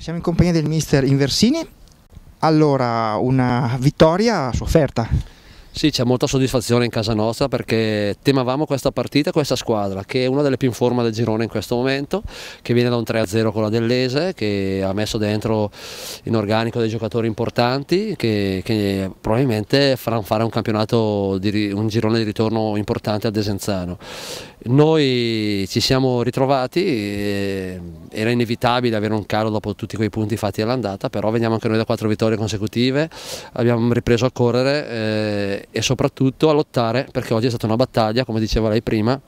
Siamo in compagnia del mister Inversini. Allora, una vittoria su offerta. Sì, c'è molta soddisfazione in casa nostra perché temavamo questa partita, questa squadra che è una delle più in forma del girone in questo momento, che viene da un 3-0 con la Dellese, che ha messo dentro in organico dei giocatori importanti che, che probabilmente faranno fare un campionato, di, un girone di ritorno importante a Desenzano. Noi ci siamo ritrovati. E era inevitabile avere un calo dopo tutti quei punti fatti all'andata, però veniamo anche noi da quattro vittorie consecutive, abbiamo ripreso a correre eh, e soprattutto a lottare perché oggi è stata una battaglia, come diceva lei prima,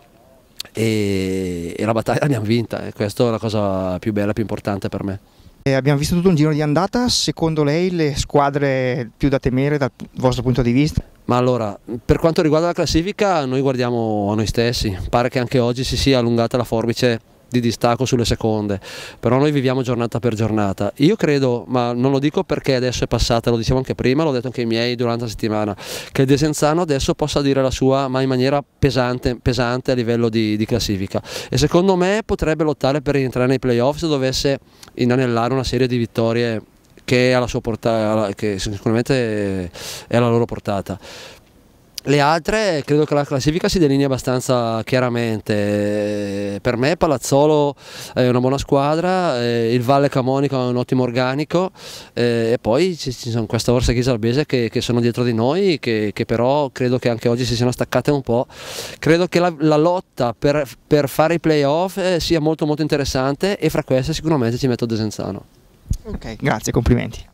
e, e la battaglia l'abbiamo vinta e questa è la cosa più bella, più importante per me. Eh, abbiamo visto tutto un giro di andata, secondo lei le squadre più da temere dal vostro punto di vista? Ma allora, per quanto riguarda la classifica, noi guardiamo a noi stessi, pare che anche oggi si sia allungata la forbice di distacco sulle seconde, però noi viviamo giornata per giornata. Io credo, ma non lo dico perché adesso è passata, lo dicevo anche prima, l'ho detto anche i miei durante la settimana, che il Desenzano adesso possa dire la sua, ma in maniera pesante, pesante a livello di, di classifica. E secondo me potrebbe lottare per rientrare nei playoff se dovesse inanellare una serie di vittorie che, alla sua portata, che sicuramente è alla loro portata. Le altre credo che la classifica si delinei abbastanza chiaramente, per me Palazzolo è una buona squadra, eh, il Valle Camonico ha un ottimo organico eh, e poi ci sono questa Orsa Ghisalbese che, che sono dietro di noi, che, che, però credo che anche oggi si siano staccate un po'. Credo che la, la lotta per, per, fare i playoff eh, sia molto molto interessante e fra queste sicuramente ci metto Desenzano. Ok, grazie, complimenti.